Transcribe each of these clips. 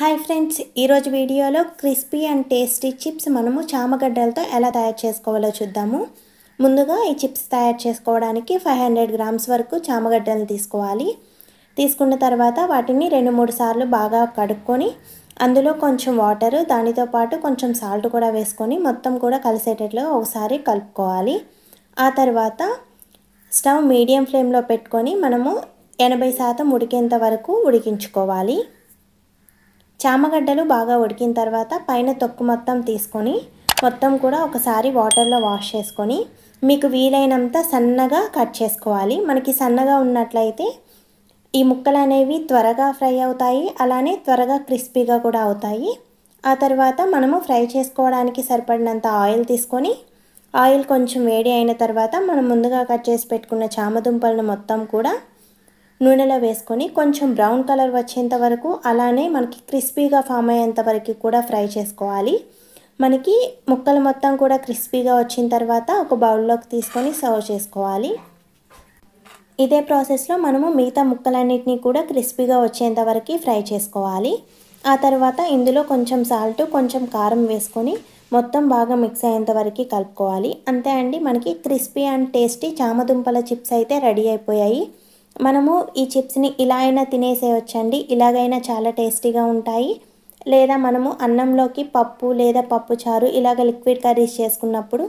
hi friends ఈరోజు వీడియోలో crispy and tasty chips మనము చామగడ్డలతో ఎలా తయారు చేసుకోవాలో చూద్దాము ముందుగా ఈ చిప్స్ తయారు చేసుకోవడానికి ఫైవ్ హండ్రెడ్ గ్రామ్స్ వరకు చామగడ్డలను తీసుకోవాలి తీసుకున్న తర్వాత వాటిని రెండు మూడు సార్లు బాగా కడుక్కొని అందులో కొంచెం వాటర్ దానితో పాటు కొంచెం సాల్ట్ కూడా వేసుకొని మొత్తం కూడా కలిసేటట్లు ఒకసారి కలుపుకోవాలి ఆ తర్వాత స్టవ్ మీడియం ఫ్లేమ్లో పెట్టుకొని మనము ఎనభై శాతం ఉడికేంత వరకు ఉడికించుకోవాలి చామగడ్డలు బాగా ఉడికిన తర్వాత పైన తొక్కు మొత్తం తీసుకొని మొత్తం కూడా ఒకసారి వాటర్లో వాష్ చేసుకొని మీకు వీలైనంత సన్నగా కట్ చేసుకోవాలి మనకి సన్నగా ఉన్నట్లయితే ఈ ముక్కలు అనేవి త్వరగా ఫ్రై అవుతాయి అలానే త్వరగా క్రిస్పీగా కూడా అవుతాయి ఆ తర్వాత మనము ఫ్రై చేసుకోవడానికి సరిపడినంత ఆయిల్ తీసుకొని ఆయిల్ కొంచెం వేడి అయిన తర్వాత మనం ముందుగా కట్ చేసి పెట్టుకున్న చామదుంపలను మొత్తం కూడా నూనెలో వేసుకొని కొంచెం బ్రౌన్ కలర్ వచ్చేంత వరకు అలానే మనకి క్రిస్పీగా ఫామ్ అయ్యేంత వరకు కూడా ఫ్రై చేసుకోవాలి మనకి ముక్కలు మొత్తం కూడా క్రిస్పీగా వచ్చిన తర్వాత ఒక బౌల్లోకి తీసుకొని సర్వ్ చేసుకోవాలి ఇదే ప్రాసెస్లో మనము మిగతా ముక్కలన్నింటినీ కూడా క్రిస్పీగా వచ్చేంత వరకు ఫ్రై చేసుకోవాలి ఆ తర్వాత ఇందులో కొంచెం సాల్ట్ కొంచెం కారం వేసుకొని మొత్తం బాగా మిక్స్ అయ్యేంత వరకు కలుపుకోవాలి అంతే అండి మనకి క్రిస్పీ అండ్ టేస్టీ చామదుంపల చిప్స్ అయితే రెడీ అయిపోయాయి మనము ఈ చిప్స్ని ఇలా అయినా తినేసేయొచ్చండి ఇలాగైనా చాలా టేస్టీగా ఉంటాయి లేదా మనము అన్నంలోకి పప్పు లేదా పప్పు చారు ఇలాగ లిక్విడ్ కర్రీస్ చేసుకున్నప్పుడు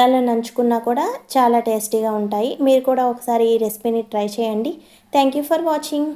దానిలో నంచుకున్నా కూడా చాలా టేస్టీగా ఉంటాయి మీరు కూడా ఒకసారి ఈ రెసిపీని ట్రై చేయండి థ్యాంక్ యూ ఫర్ వాచింగ్